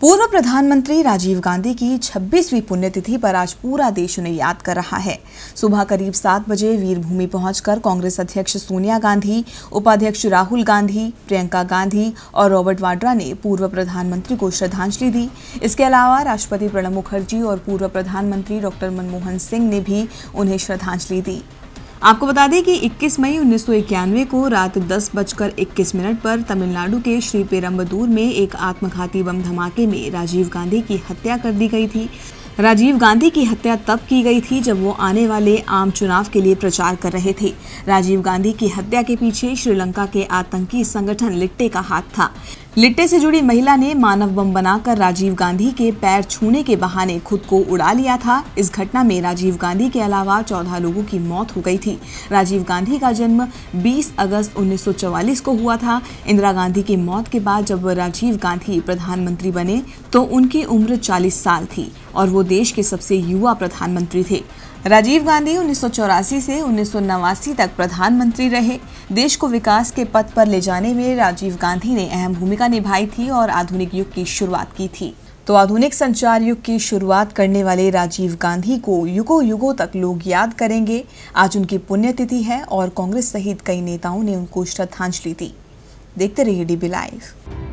पूर्व प्रधानमंत्री राजीव गांधी की 26वीं पुण्यतिथि पर आज पूरा देश उन्हें याद कर रहा है सुबह करीब सात बजे वीरभूमि पहुंचकर कांग्रेस अध्यक्ष सोनिया गांधी उपाध्यक्ष राहुल गांधी प्रियंका गांधी और रॉबर्ट वाड्रा ने पूर्व प्रधानमंत्री को श्रद्धांजलि दी इसके अलावा राष्ट्रपति प्रणब मुखर्जी और पूर्व प्रधानमंत्री डॉक्टर मनमोहन सिंह ने भी उन्हें श्रद्धांजलि दी आपको बता दें कि 21 मई उन्नीस को रात दस बजकर इक्कीस मिनट पर तमिलनाडु के श्री पेरम्बदूर में एक आत्मघाती बम धमाके में राजीव गांधी की हत्या कर दी गई थी राजीव गांधी की हत्या तब की गई थी जब वो आने वाले आम चुनाव के लिए प्रचार कर रहे थे राजीव गांधी की हत्या के पीछे श्रीलंका के आतंकी संगठन लिट्टे का हाथ था लिट्टे से जुड़ी महिला ने मानव बम बनाकर राजीव गांधी के पैर छूने के बहाने खुद को उड़ा लिया था इस घटना में राजीव गांधी के अलावा चौदह लोगों की मौत हो गई थी राजीव गांधी का जन्म 20 अगस्त 1944 को हुआ था इंदिरा गांधी की मौत के बाद जब राजीव गांधी प्रधानमंत्री बने तो उनकी उम्र 40 साल थी और वो देश के सबसे युवा प्रधानमंत्री थे राजीव गांधी उन्नीस से उन्नीस तक प्रधानमंत्री रहे देश को विकास के पथ पर ले जाने में राजीव गांधी ने अहम भूमिका निभाई थी और आधुनिक युग की शुरुआत की थी तो आधुनिक संचार युग की शुरुआत करने वाले राजीव गांधी को युगो युगों तक लोग याद करेंगे आज उनकी पुण्यतिथि है और कांग्रेस सहित कई नेताओं ने उनको श्रद्धांजलि दी देखते रहिए डीबी लाइव